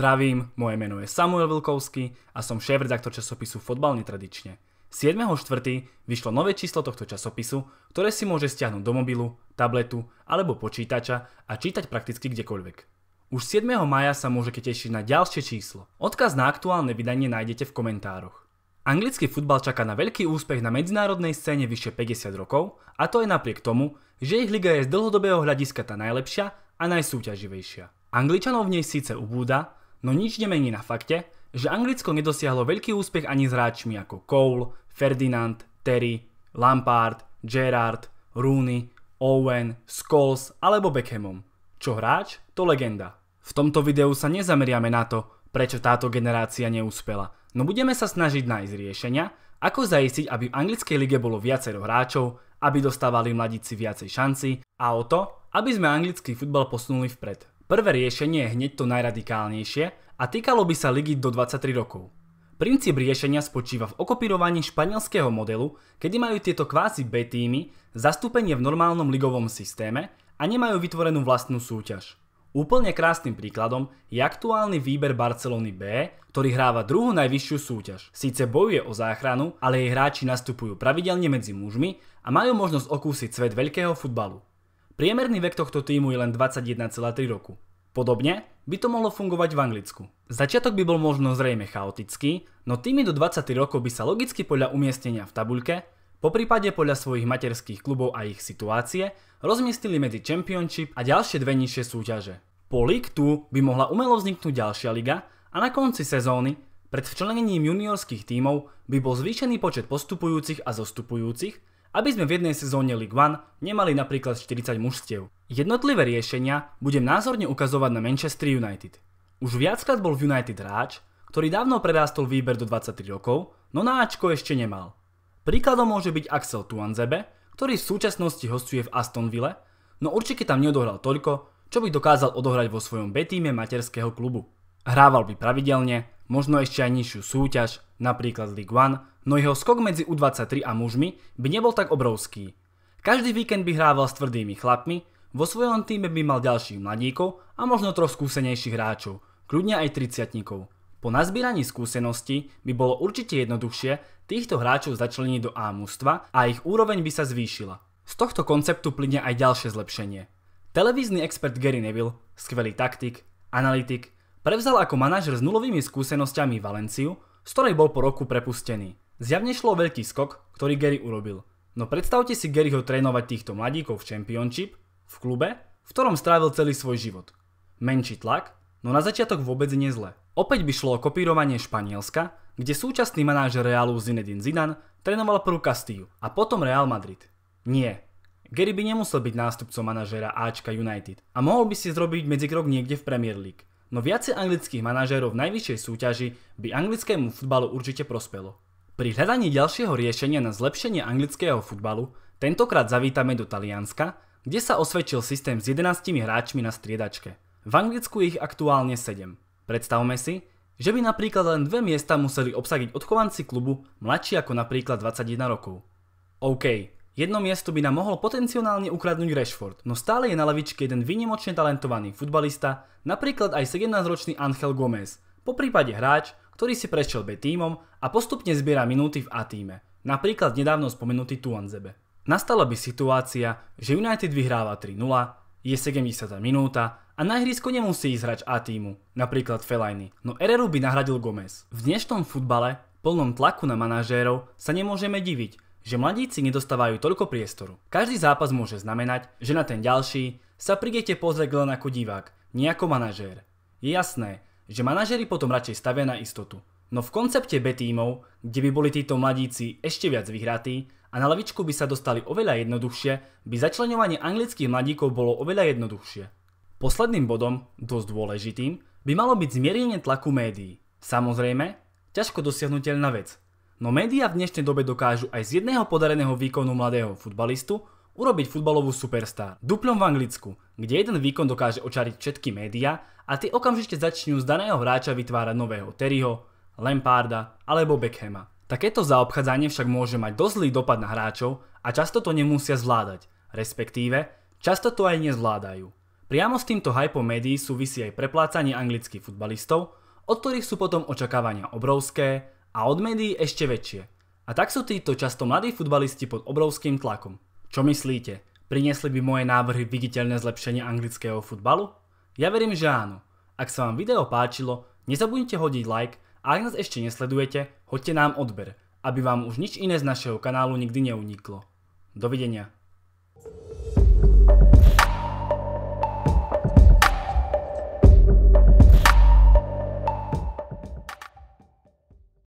Zdravím, moje meno je Samuel Vilkovský a som šéf-redaktor časopisu Fotbal netradične. 7.4. vyšlo nové číslo tohto časopisu, ktoré si môže stiahnuť do mobilu, tabletu alebo počítača a čítať prakticky kdekoľvek. Už 7. maja sa môžete tešiť na ďalšie číslo. Odkaz na aktuálne vydanie nájdete v komentároch. Anglický futbal čaká na veľký úspech na medzinárodnej scéne vyše 50 rokov a to aj napriek tomu, že ich liga je z dlhodobého hľadiska tá najlepšia a najsúťaživejšia. Angličanov v nej síce ubúda, No nič nemení na fakte, že Anglicko nedosiahlo veľký úspech ani s hráčmi ako Cole, Ferdinand, Terry, Lampard, Gerrard, Rooney, Owen, Scholes alebo Beckhamom. Čo hráč, to legenda. V tomto videu sa nezameriame na to, prečo táto generácia neúspela, no budeme sa snažiť nájsť riešenia, ako zaistiť, aby v anglickej lige bolo viacero hráčov, aby dostávali mladíci viacej šanci a o to, aby sme anglický futbal posunuli vpred. Prvé riešenie je hneď to najradikálnejšie a týkalo by sa ligy do 23 rokov. Princíp riešenia spočíva v okopírovaní španielského modelu, kedy majú tieto kvázi B týmy zastúpenie v normálnom ligovom systéme a nemajú vytvorenú vlastnú súťaž. Úplne krásnym príkladom je aktuálny výber Barcelony B, ktorý hráva druhú najvyššiu súťaž. Síce bojuje o záchranu, ale jej hráči nastupujú pravidelne medzi mužmi a majú možnosť okúsiť svet veľkého futbalu. Priemerný vek tohto týmu je len 21,3 roku. Podobne by to mohlo fungovať v Anglicku. Začiatok by bol možno zrejme chaotický, no týmy do 23 rokov by sa logicky podľa umiestnenia v tabuľke, po prípade podľa svojich materských klubov a ich situácie, rozmiestnili medzi Championship a ďalšie dve nižšie súťaže. Po League 2 by mohla umelo vzniknúť ďalšia liga a na konci sezóny pred včlenením juniorských tímov by bol zvýšený počet postupujúcich a zostupujúcich aby sme v jednej sezóne League One nemali napríklad 40 mužstiev. Jednotlivé riešenia budem názorne ukazovať na Manchester United. Už viackrát bol v United hráč, ktorý dávno prerástol výber do 23 rokov, no na Ačko ešte nemal. Príkladom môže byť Axel Tuanzebe, ktorý v súčasnosti hostuje v Astonville, no určite tam neodohral toľko, čo by dokázal odohrať vo svojom B týme materského klubu. Hrával by pravidelne, možno ešte aj nižšiu súťaž, napríklad League One, no jeho skok medzi U23 a mužmi by nebol tak obrovský. Každý víkend by hrával s tvrdými chlapmi, vo svojom týme by mal ďalších mladíkov a možno troch skúsenejších hráčov, kľudne aj 30 Po nazbíraní skúseností by bolo určite jednoduchšie týchto hráčov začleniť do A mužstva a ich úroveň by sa zvýšila. Z tohto konceptu plyne aj ďalšie zlepšenie. Televízny expert Gary Neville, skvelý taktik, analytik, Prevzal ako manažer s nulovými skúsenosťami Valenciu, z ktorej bol po roku prepustený. Zjavne šlo veľký skok, ktorý Gary urobil. No predstavte si Garyho trénovať týchto mladíkov v Championship, v klube, v ktorom strávil celý svoj život. Menší tlak, no na začiatok vôbec nie zle. Opäť by šlo o kopírovanie Španielska, kde súčasný manažer Realu Zinedine Zidane trénoval prvú Castillo a potom Real Madrid. Nie, Gary by nemusel byť nástupcom manažera Ačka United a mohol by si zrobiť medzikrok niekde v Premier League no viacej anglických manažérov v najvyššej súťaži by anglickému futbalu určite prospelo. Pri hľadaní ďalšieho riešenia na zlepšenie anglického futbalu tentokrát zavítame do Talianska, kde sa osvedčil systém s 11 hráčmi na striedačke. V Anglicku ich aktuálne 7. Predstavme si, že by napríklad len dve miesta museli obsadiť odchovanci klubu mladší ako napríklad 21 rokov. OK, Jedno miesto by nám mohol potenciálne ukradnúť Rashford, no stále je na lavičke jeden vynimočne talentovaný futbalista, napríklad aj 17-ročný Angel Gomez, po prípade hráč, ktorý si prešiel B tímom a postupne zbiera minúty v A týme, napríklad nedávno spomenutý Tuanzebe. Nastala by situácia, že United vyhráva 3-0, je 70. minúta a na ihrisko nemusí ísť hrať A týmu, napríklad Fellaini, no Ereru by nahradil Gomez. V dnešnom futbale, plnom tlaku na manažérov, sa nemôžeme diviť, že mladíci nedostávajú toľko priestoru. Každý zápas môže znamenať, že na ten ďalší sa prídete pozrieť len ako divák, nie ako manažér. Je jasné, že manažery potom radšej stavia na istotu. No v koncepte B tímov, kde by boli títo mladíci ešte viac vyhratí a na lavičku by sa dostali oveľa jednoduchšie, by začlenovanie anglických mladíkov bolo oveľa jednoduchšie. Posledným bodom, dosť dôležitým, by malo byť zmierenie tlaku médií. Samozrejme, ťažko dosiahnutelná vec, No médiá v dnešnej dobe dokážu aj z jedného podareného výkonu mladého futbalistu urobiť futbalovú superstar. Duplom v Anglicku, kde jeden výkon dokáže očariť všetky médiá a tie okamžite začnú z daného hráča vytvárať nového Terryho, Lamparda alebo Beckhama. Takéto zaobchádzanie však môže mať dosť zlý dopad na hráčov a často to nemusia zvládať, respektíve často to aj nezvládajú. Priamo s týmto hypom médií súvisí aj preplácanie anglických futbalistov, od ktorých sú potom očakávania obrovské, a od médií ešte väčšie. A tak sú títo často mladí futbalisti pod obrovským tlakom. Čo myslíte? Priniesli by moje návrhy viditeľné zlepšenie anglického futbalu? Ja verím, že áno. Ak sa vám video páčilo, nezabudnite hodiť like a ak nás ešte nesledujete, hoďte nám odber, aby vám už nič iné z našeho kanálu nikdy neuniklo. Dovidenia.